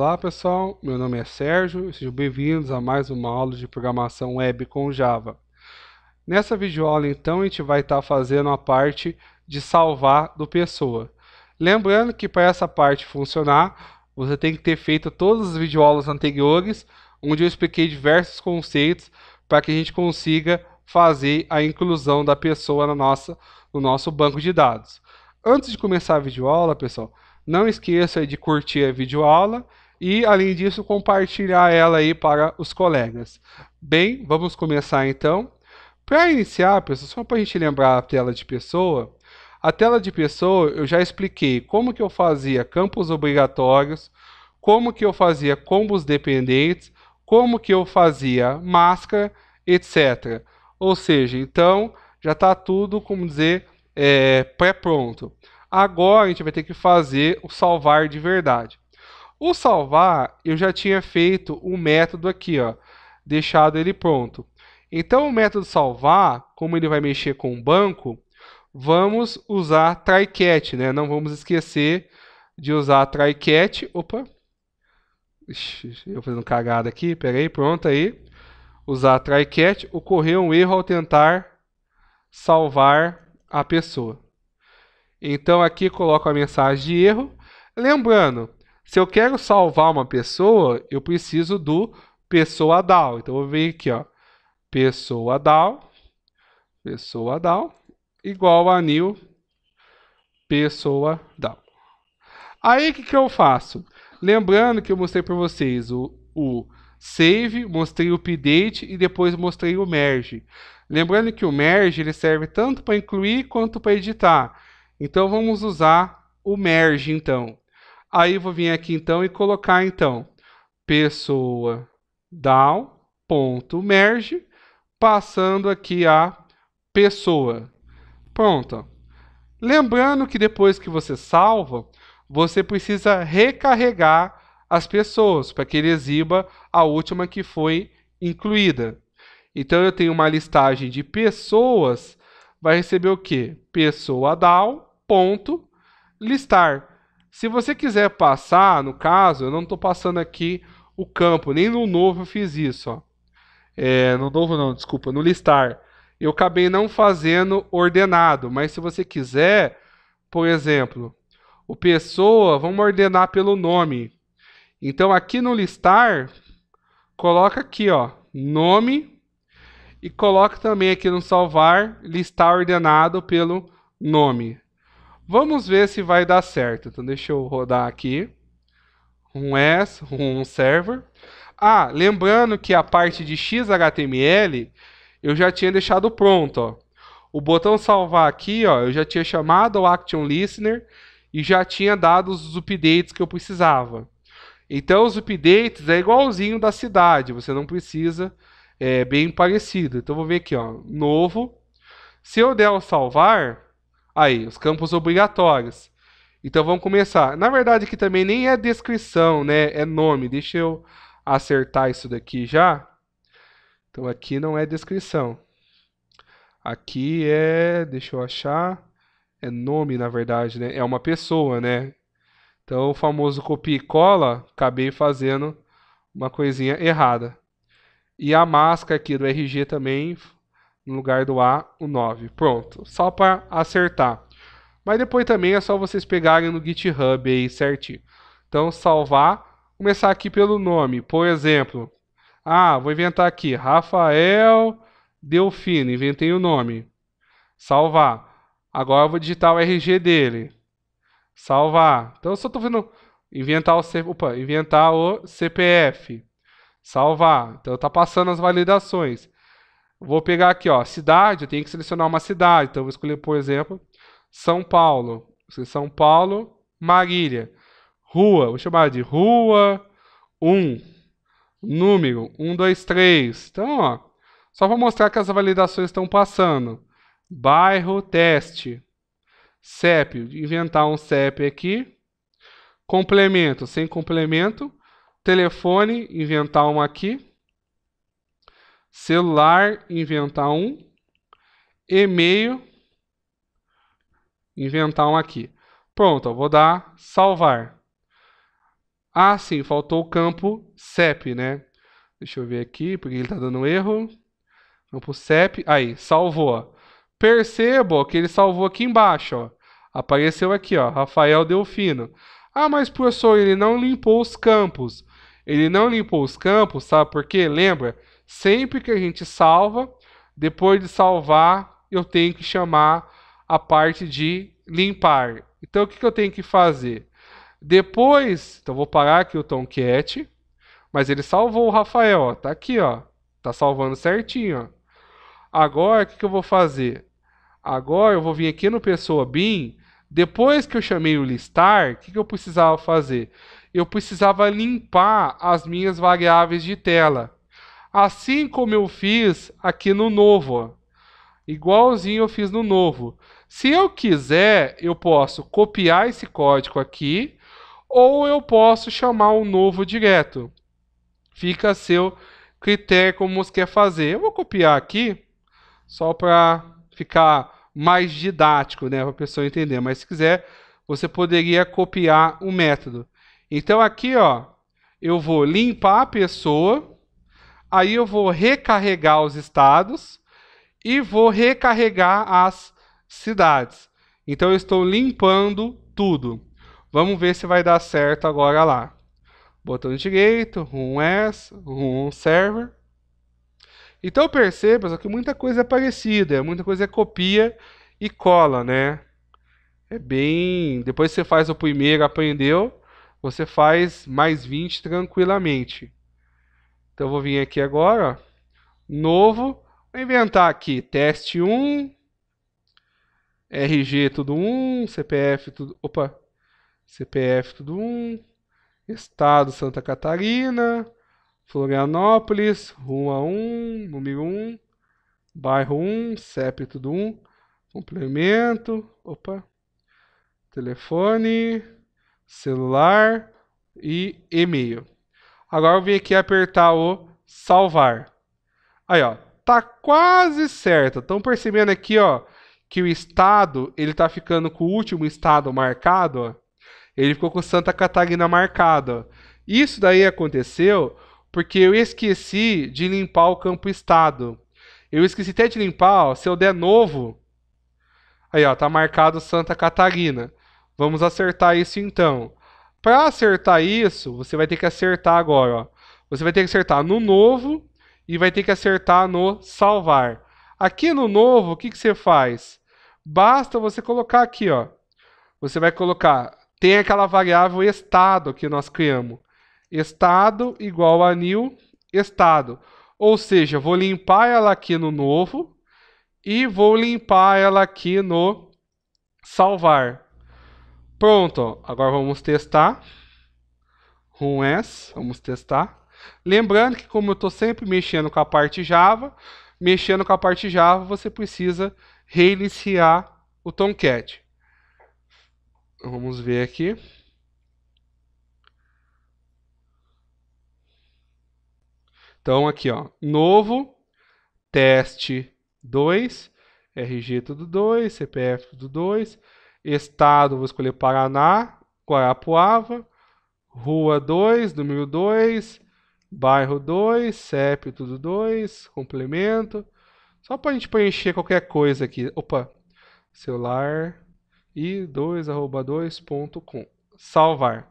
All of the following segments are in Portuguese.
Olá pessoal, meu nome é Sérgio e sejam bem-vindos a mais uma aula de programação web com Java. Nessa videoaula então a gente vai estar tá fazendo a parte de salvar do pessoa. Lembrando que para essa parte funcionar, você tem que ter feito todas as videoaulas anteriores, onde eu expliquei diversos conceitos para que a gente consiga fazer a inclusão da pessoa na nossa, no nosso banco de dados. Antes de começar a videoaula, pessoal, não esqueça de curtir a videoaula e, além disso, compartilhar ela aí para os colegas. Bem, vamos começar então. Para iniciar, pessoal, só para a gente lembrar a tela de pessoa, a tela de pessoa eu já expliquei como que eu fazia campos obrigatórios, como que eu fazia combos dependentes, como que eu fazia máscara, etc. Ou seja, então já está tudo, como dizer, é, pré-pronto. Agora a gente vai ter que fazer o salvar de verdade. O salvar, eu já tinha feito um método aqui, ó, deixado ele pronto. Então, o método salvar, como ele vai mexer com o banco, vamos usar tryCatch, né? Não vamos esquecer de usar tryCatch. Opa! Ixi, eu fazendo cagada aqui, peraí, pronto aí. Usar tryCatch, ocorreu um erro ao tentar salvar a pessoa. Então, aqui coloco a mensagem de erro. Lembrando, se eu quero salvar uma pessoa, eu preciso do pessoa down. Então eu vou vir aqui, ó, pessoa down, pessoa down, igual a new pessoa down. Aí o que, que eu faço? Lembrando que eu mostrei para vocês o, o save, mostrei o update e depois mostrei o merge. Lembrando que o merge ele serve tanto para incluir quanto para editar. Então vamos usar o merge então. Aí vou vir aqui então e colocar então pessoa down.merge passando aqui a pessoa. Pronto. Lembrando que depois que você salva, você precisa recarregar as pessoas para que ele exiba a última que foi incluída. Então eu tenho uma listagem de pessoas, vai receber o quê? Pessoa down, ponto, listar. Se você quiser passar, no caso, eu não estou passando aqui o campo, nem no novo eu fiz isso. Ó. É, no novo não, desculpa, no listar. Eu acabei não fazendo ordenado, mas se você quiser, por exemplo, o pessoa, vamos ordenar pelo nome. Então aqui no listar, coloca aqui, ó, nome e coloca também aqui no salvar, listar ordenado pelo nome. Vamos ver se vai dar certo. Então deixa eu rodar aqui. Um S, um server. Ah, lembrando que a parte de XHTML eu já tinha deixado pronto, ó. O botão salvar aqui, ó, eu já tinha chamado o Action Listener e já tinha dado os updates que eu precisava. Então os updates é igualzinho da cidade, você não precisa, é bem parecido. Então vou ver aqui, ó, novo. Se eu der o salvar, Aí, os campos obrigatórios. Então vamos começar. Na verdade, aqui também nem é descrição, né? É nome. Deixa eu acertar isso daqui já. Então aqui não é descrição. Aqui é, deixa eu achar, é nome na verdade, né? É uma pessoa, né? Então o famoso copia e cola, acabei fazendo uma coisinha errada. E a máscara aqui do RG também no lugar do A, o 9. Pronto, só para acertar. Mas depois também é só vocês pegarem no GitHub aí certinho. Então, salvar, começar aqui pelo nome. Por exemplo, ah, vou inventar aqui, Rafael Delfino, inventei o nome. Salvar. Agora eu vou digitar o RG dele. Salvar. Então, eu só estou vendo inventar o, C... Opa, inventar o CPF. Salvar. Então, está passando as validações. Vou pegar aqui, ó, cidade, eu tenho que selecionar uma cidade. Então, vou escolher, por exemplo, São Paulo. São Paulo, Marília. Rua, vou chamar de Rua 1. Número 1, 2, 3. Então, ó, só para mostrar que as validações estão passando. Bairro, teste. CEP, inventar um CEP aqui. Complemento, sem complemento. Telefone, inventar um aqui celular, inventar um, e-mail, inventar um aqui. Pronto, eu vou dar salvar. Ah, sim, faltou o campo CEP, né? Deixa eu ver aqui, porque ele está dando erro. Campo CEP, aí, salvou. Percebo que ele salvou aqui embaixo, ó. Apareceu aqui, ó, Rafael Delfino. Ah, mas professor, ele não limpou os campos. Ele não limpou os campos, sabe por quê? Lembra Sempre que a gente salva, depois de salvar, eu tenho que chamar a parte de limpar. Então, o que, eu tenho que fazer? Depois, então vou parar aqui o Tomcat, mas ele salvou o Rafael, ó, tá aqui, ó, tá salvando certinho. Ó. Agora, o que, eu vou fazer? Agora eu vou vir aqui no Pessoa BIM, depois que eu chamei o listar, o que eu precisava fazer? Eu precisava limpar as minhas variáveis de tela assim como eu fiz aqui no novo. Igualzinho eu fiz no novo. Se eu quiser, eu posso copiar esse código aqui ou eu posso chamar um novo direto. Fica a seu critério como você quer fazer. Eu vou copiar aqui só para ficar mais didático, né, para a pessoa entender. Mas se quiser, você poderia copiar o um método. Então aqui, ó, eu vou limpar a pessoa Aí eu vou recarregar os estados e vou recarregar as cidades. Então eu estou limpando tudo. Vamos ver se vai dar certo agora lá. Botão direito, room S, room server. Então perceba que muita coisa é parecida, é muita coisa é copia e cola, né? É bem... Depois que você faz o primeiro, aprendeu, você faz mais 20 tranquilamente. Então eu vou vir aqui agora, ó, novo, vou inventar aqui teste 1, RG tudo 1, CPF tudo, opa, CPF tudo 1, estado Santa Catarina, Florianópolis, rua 1, número 1, bairro 1, CEP tudo 1, complemento, opa, telefone, celular e e-mail. Agora eu vim aqui apertar o salvar. Aí, ó, tá quase certo. Estão percebendo aqui, ó, que o estado, ele tá ficando com o último estado marcado, ó. Ele ficou com Santa Catarina marcado, ó. Isso daí aconteceu porque eu esqueci de limpar o campo estado. Eu esqueci até de limpar, ó, se eu der novo, aí ó, tá marcado Santa Catarina. Vamos acertar isso então. Para acertar isso, você vai ter que acertar agora. Ó. Você vai ter que acertar no novo e vai ter que acertar no salvar. Aqui no novo, o que, que você faz? Basta você colocar aqui, ó. Você vai colocar, tem aquela variável estado que nós criamos. Estado igual a new estado. Ou seja, vou limpar ela aqui no novo e vou limpar ela aqui no salvar. Pronto, agora vamos testar. Run S, vamos testar. Lembrando que como eu estou sempre mexendo com a parte Java, mexendo com a parte Java, você precisa reiniciar o Tomcat. Vamos ver aqui. Então aqui, ó, novo, teste 2, RG tudo 2, CPF tudo 2, Estado, vou escolher Paraná, Guarapuava, Rua 2, número 2, bairro 2, CEP tudo 2, complemento. Só para a gente preencher qualquer coisa aqui. Opa, celular e 2 arroba 2.com. Salvar.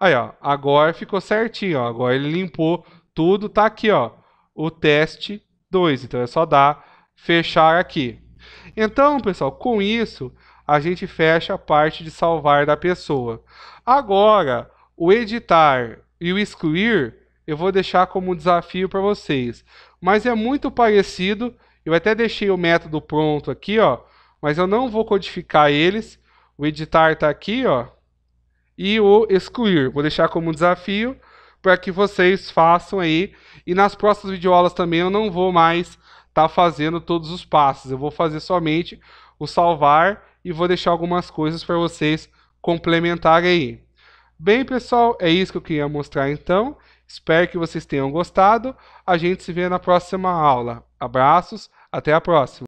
Aí, ó, agora ficou certinho, ó. Agora ele limpou tudo, tá aqui, ó. O teste 2. Então é só dar fechar aqui. Então, pessoal, com isso, a gente fecha a parte de salvar da pessoa. Agora, o editar e o excluir, eu vou deixar como desafio para vocês. Mas é muito parecido, eu até deixei o método pronto aqui, ó, mas eu não vou codificar eles. O editar está aqui, ó, e o excluir. Vou deixar como desafio para que vocês façam aí. E nas próximas videoaulas também eu não vou mais estar tá fazendo todos os passos. Eu vou fazer somente o salvar e vou deixar algumas coisas para vocês complementarem aí. Bem, pessoal, é isso que eu queria mostrar então. Espero que vocês tenham gostado. A gente se vê na próxima aula. Abraços, até a próxima.